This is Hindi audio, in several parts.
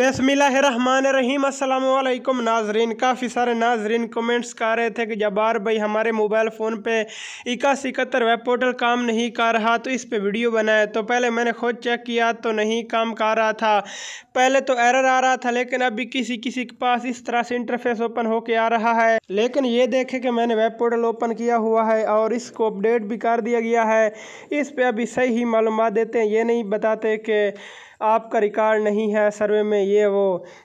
रहीम अल्लाम नाजरीन काफ़ी सारे नाजरीन कमेंट्स कर रहे थे कि जबार भाई हमारे मोबाइल फ़ोन पे इक्यासी इकहत्तर वेब पोर्टल काम नहीं कर रहा तो इस पे वीडियो बनाए तो पहले मैंने खुद चेक किया तो नहीं काम कर रहा था पहले तो एरर आ रहा था लेकिन अभी किसी किसी के पास इस तरह से इंटरफेस ओपन होके आ रहा है लेकिन ये देखे कि मैंने वेब पोर्टल ओपन किया हुआ है और इसको अपडेट भी कर दिया गया है इस पर अभी सही ही मालूम देते हैं ये नहीं बताते कि आपका रिकॉर्ड नहीं है सर्वे में ये वो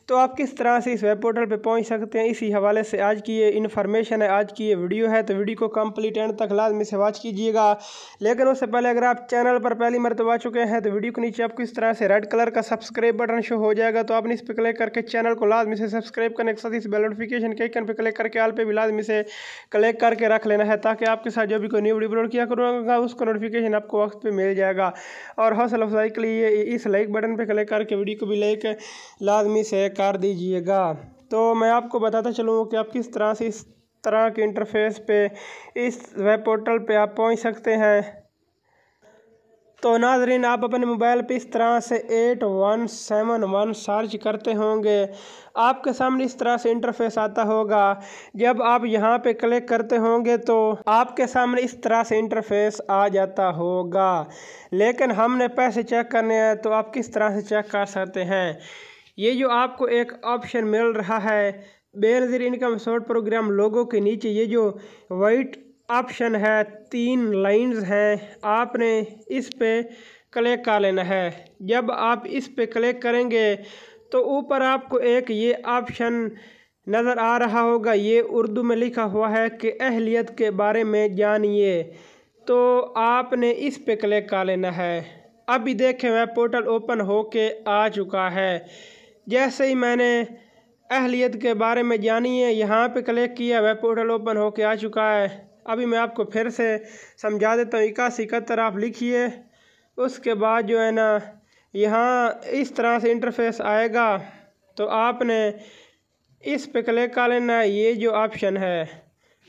तो आप किस तरह से इस वेब पोर्टल पे पहुंच सकते हैं इसी हवाले से आज की ये इन्फॉर्मेशन है आज की ये वीडियो है तो वीडियो को कम्प्लीट एंड तक लाजमी से वॉच कीजिएगा लेकिन उससे पहले अगर आप चैनल पर पहली मरतब आ चुके हैं तो वीडियो के नीचे आपको इस तरह से रेड कलर का सब्सक्राइब बटन शो हो जाएगा तो आपने इस पर क्लिक करके चैनल को लाजमी से सब्सक्राइब करने के साथ इस बेल नोटिफिकेशन के आइकन पर क्लिक करके आल पे भी लाजमी से क्लिक करके रख लेना है ताकि आपके साथ जो भी कोई न्यू वीडियो अपलोड किया करूँगा उसका नोटिफिकेशन आपको वक्त पर मिल जाएगा और हौसला अफजाई के लिए इस लाइक बटन पर क्लिक करके वीडियो को भी लाइक लाजमी से कर दीजिएगा तो मैं आपको बताता चलूँ कि आप किस तरह से इस तरह के इंटरफेस पे इस वेब पोर्टल पे आप पहुंच सकते हैं तो नाजरीन आप अपने मोबाइल पे इस तरह से eight one seven one search करते होंगे आपके सामने इस तरह से इंटरफेस आता होगा जब आप यहाँ पे क्लिक करते होंगे तो आपके सामने इस तरह से इंटरफेस आ जाता होगा लेकिन हमने पैसे चेक करने हैं तो आप किस तरह से चेक कर सकते हैं ये जो आपको एक ऑप्शन मिल रहा है बेनज़ीर इनकम शॉर्ट प्रोग्राम लोगों के नीचे ये जो वाइट ऑप्शन है तीन लाइंस हैं आपने इस पर क्लिक कर लेना है जब आप इस पर क्लिक करेंगे तो ऊपर आपको एक ये ऑप्शन नज़र आ रहा होगा ये उर्दू में लिखा हुआ है कि अहलियत के बारे में जानिए तो आपने इस पर क्लिक कर लेना है अभी देखें वह पोर्टल ओपन हो के आ चुका है जैसे ही मैंने अहलियत के बारे में जानिए यहाँ पे क्लिक किया वेब पोर्टल ओपन होके आ चुका है अभी मैं आपको फिर से समझा देता हूँ इक्यासी इकहत्तर आप लिखिए उसके बाद जो है ना यहाँ इस तरह से इंटरफेस आएगा तो आपने इस पे क्लिक कर लेना ये जो ऑप्शन है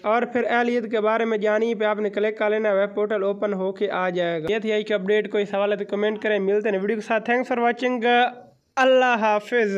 और फिर एलियत के बारे में जानिए पे आपने क्लिक कर लेना है पोर्टल ओपन होके आ जाएगा ये थी आई की अपडेट कोई सवाल है तो कमेंट करें मिलते हैं वीडियो के साथ थैंक्स फॉर वॉचिंग আল্লাহ হাফেজ